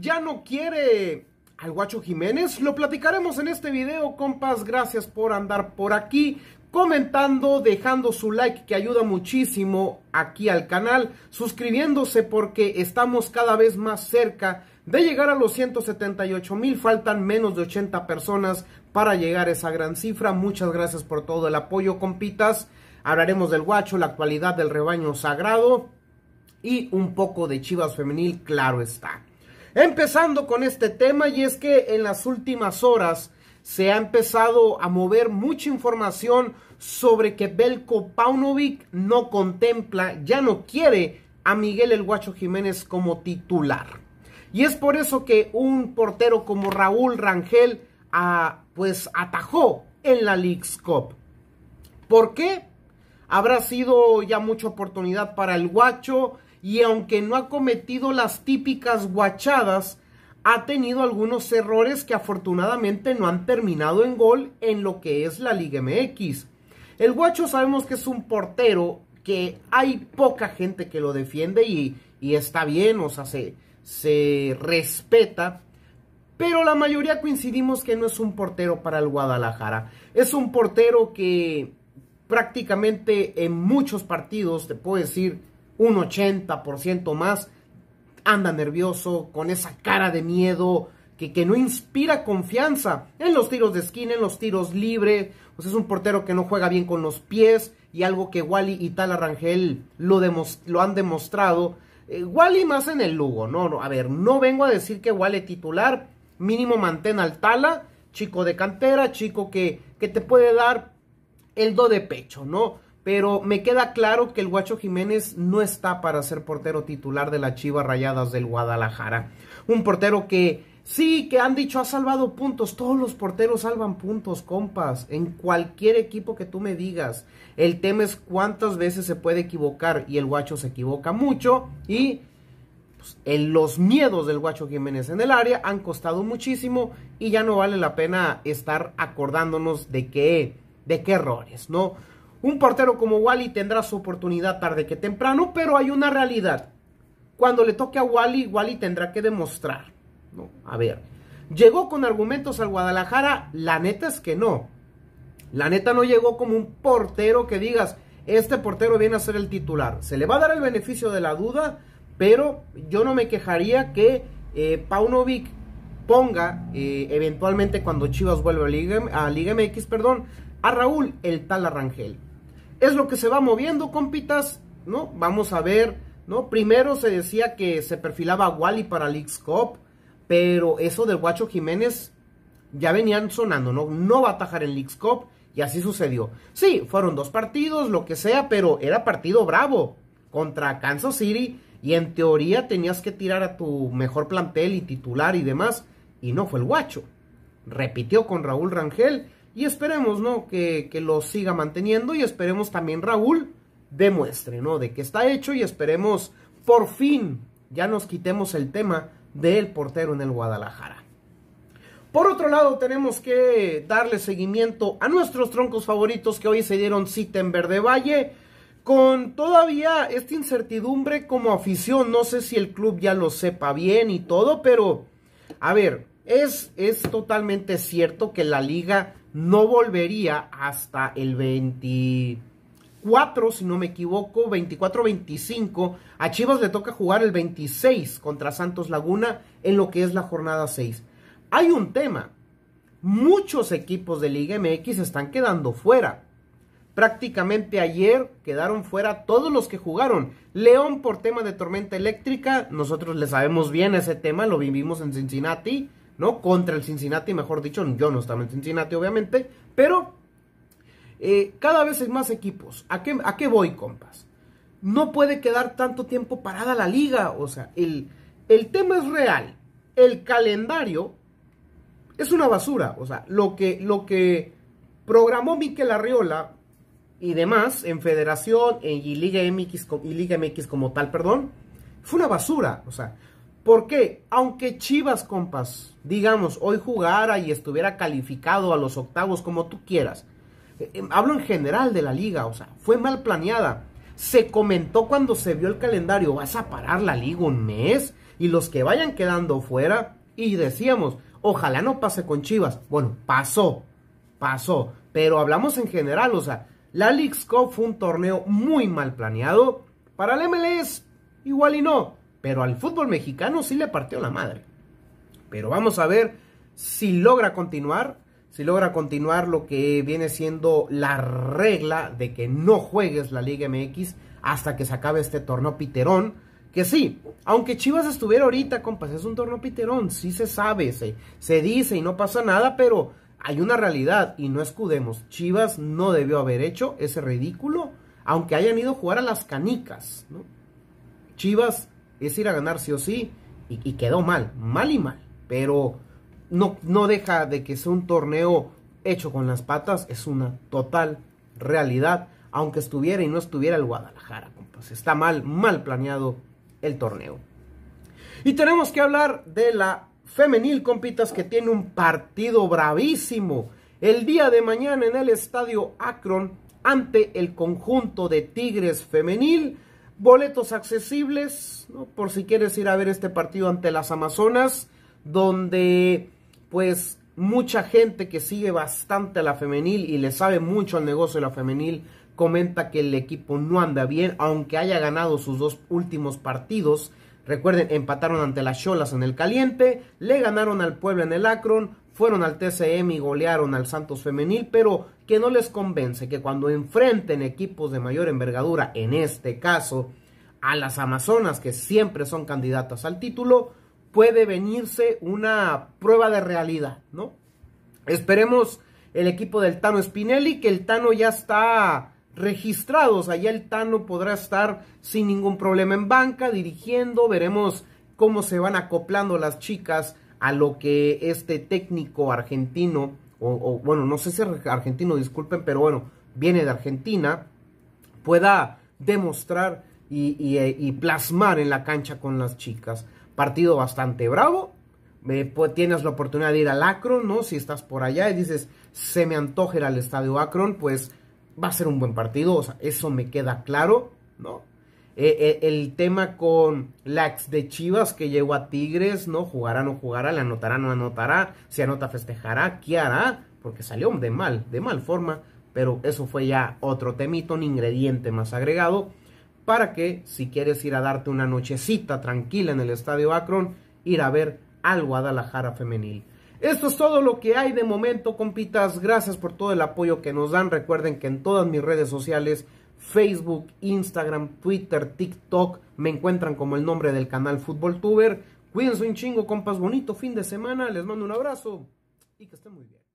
ya no quiere al Guacho Jiménez. Lo platicaremos en este video, compas. Gracias por andar por aquí comentando, dejando su like que ayuda muchísimo aquí al canal, suscribiéndose porque estamos cada vez más cerca de llegar a los 178 mil, faltan menos de 80 personas para llegar a esa gran cifra. Muchas gracias por todo el apoyo, compitas. Hablaremos del guacho, la actualidad del rebaño sagrado y un poco de Chivas femenil, claro está. Empezando con este tema y es que en las últimas horas se ha empezado a mover mucha información sobre que Belko Paunovic no contempla, ya no quiere a Miguel El Guacho Jiménez como titular. Y es por eso que un portero como Raúl Rangel ah, pues atajó en la League's Cup. ¿Por qué? Habrá sido ya mucha oportunidad para el Guacho y aunque no ha cometido las típicas guachadas, ha tenido algunos errores que afortunadamente no han terminado en gol en lo que es la Liga MX. El guacho sabemos que es un portero que hay poca gente que lo defiende y, está bien, o sea, se, se respeta, pero la mayoría coincidimos que no es un portero para el Guadalajara. Es un portero que prácticamente en muchos partidos, te puedo decir, un 80% más, anda nervioso, con esa cara de miedo, que, que, no inspira confianza en los tiros de esquina, en los tiros libres. Pues es un portero que no juega bien con los pies y algo que Wally y Tala Rangel lo, lo han demostrado. Eh, Wally más en el Lugo, no, no, a ver, no vengo a decir que Wally titular, mínimo mantén al Tala, chico de cantera, chico que, que te puede dar el do de pecho, ¿no? Pero me queda claro que el Guacho Jiménez no está para ser portero titular de la Chivas Rayadas del Guadalajara. Un portero que sí, que han dicho ha salvado puntos. Todos los porteros salvan puntos, compas. En cualquier equipo que tú me digas. El tema es cuántas veces se puede equivocar. Y el Guacho se equivoca mucho. Y pues, los miedos del Guacho Jiménez en el área han costado muchísimo. Y ya no vale la pena estar acordándonos de qué, de qué errores, ¿no? Un portero como Wally tendrá su oportunidad tarde que temprano, pero hay una realidad. Cuando le toque a Wally, Wally tendrá que demostrar. No, a ver. ¿Llegó con argumentos al Guadalajara? La neta es que no. La neta no llegó como un portero que digas, este portero viene a ser el titular. Se le va a dar el beneficio de la duda, pero yo no me quejaría que eh, Paunovic ponga eh, eventualmente cuando Chivas vuelve a Liga, Liga MX, perdón, a Raúl el tal Arrangel. Es lo que se va moviendo, compitas, ¿no? Vamos a ver, ¿no? Primero se decía que se perfilaba Wally para Leagues Cup, pero eso del Guacho Jiménez ya venían sonando, ¿no? No va a atajar en Leagues Cup y así sucedió. Sí, fueron dos partidos, lo que sea, pero era partido bravo contra Kansas City y en teoría tenías que tirar a tu mejor plantel y titular y demás, y no fue el Guacho. Repitió con Raúl Rangel y esperemos, ¿no? Que, lo siga manteniendo y esperemos también Raúl demuestre, ¿no? De que está hecho y esperemos por fin ya nos quitemos el tema del portero en el Guadalajara. Por otro lado, tenemos que darle seguimiento a nuestros troncos favoritos que hoy se dieron cita en Verde Valle. Con todavía esta incertidumbre como afición, no sé si el club ya lo sepa bien y todo, pero a ver, es, es totalmente cierto que la liga no volvería hasta el 24, si no me equivoco, 24-25. A Chivas le toca jugar el 26 contra Santos Laguna en lo que es la jornada 6. Hay un tema, muchos equipos de Liga MX están quedando fuera. Prácticamente ayer quedaron fuera todos los que jugaron. León por tema de tormenta eléctrica, nosotros le sabemos bien ese tema, lo vivimos en Cincinnati, ¿no? Contra el Cincinnati, mejor dicho, yo no estaba en Cincinnati, obviamente, pero eh, cada vez hay más equipos. ¿A qué, ¿A voy, compas? No puede quedar tanto tiempo parada la liga, o sea, el, el tema es real, el calendario es una basura, o sea, lo que, lo que programó Miquel Arriola y demás en Federación en, Liga MX, y Liga MX como tal, perdón, fue una basura, o sea, ¿Por qué? Aunque Chivas, compas, digamos, hoy jugara y estuviera calificado a los octavos como tú quieras. Eh, eh, hablo en general de la liga, o sea, fue mal planeada. Se comentó cuando se vio el calendario, vas a parar la liga un mes y los que vayan quedando fuera. Y decíamos, ojalá no pase con Chivas. Bueno, pasó, pasó. Pero hablamos en general, o sea, la League's Cup fue un torneo muy mal planeado. Para el MLS, igual y no. Pero al fútbol mexicano sí le partió la madre. Pero vamos a ver si logra continuar, si logra continuar lo que viene siendo la regla de que no juegues la Liga MX hasta que se acabe este torneo piterón. Que sí, aunque Chivas estuviera ahorita, compas, es un torneo piterón, sí se sabe, se, se dice y no pasa nada, pero hay una realidad y no escudemos. Chivas no debió haber hecho ese ridículo, aunque hayan ido a jugar a las canicas, Chivas es ir a ganar sí o sí, y, quedó mal, mal y mal, pero no, no deja de que sea un torneo hecho con las patas, es una total realidad, aunque estuviera y no estuviera el Guadalajara, compas, está mal, mal planeado el torneo. Y tenemos que hablar de la femenil, compitas, que tiene un partido bravísimo el día de mañana en el estadio Akron ante el conjunto de Tigres femenil Boletos accesibles, ¿no? por si quieres ir a ver este partido ante las Amazonas, donde pues mucha gente que sigue bastante a la femenil y le sabe mucho al negocio de la femenil, comenta que el equipo no anda bien, aunque haya ganado sus dos últimos partidos. Recuerden, empataron ante las Cholas en el Caliente, le ganaron al Puebla en el Akron, fueron al TCM y golearon al Santos Femenil, pero que no les convence que cuando enfrenten equipos de mayor envergadura, en este caso a las Amazonas, que siempre son candidatas al título, puede venirse una prueba de realidad, ¿no? Esperemos el equipo del Tano Spinelli, que el Tano ya está registrado, o sea, ya el Tano podrá estar sin ningún problema en banca, dirigiendo, veremos cómo se van acoplando las chicas a lo que este técnico argentino, o, bueno, no sé si argentino, disculpen, pero bueno, viene de Argentina, pueda demostrar eh, y, plasmar en la cancha con las chicas. Partido bastante bravo. Eh, pues, tienes la oportunidad de ir al Akron, ¿no? Si estás por allá y dices, se me antoja ir al estadio Akron, pues va a ser un buen partido. O sea, eso me queda claro, ¿no? Eh, eh, el tema con Lax de Chivas que llegó a Tigres, ¿no? Jugará, no jugará, le anotará, no anotará, si anota, festejará, ¿qué hará? Porque salió de mal, de mal forma, pero eso fue ya otro temito, un ingrediente más agregado, para que si quieres ir a darte una nochecita tranquila en el Estadio Akron, ir a ver algo a Guadalajara femenil. Esto es todo lo que hay de momento, compitas. Gracias por todo el apoyo que nos dan. Recuerden que en todas mis redes sociales Facebook, Instagram, Twitter, TikTok. Me encuentran como el nombre del canal Fútbol Tuber. Cuídense un chingo, compas. Bonito fin de semana. Les mando un abrazo y que estén muy bien.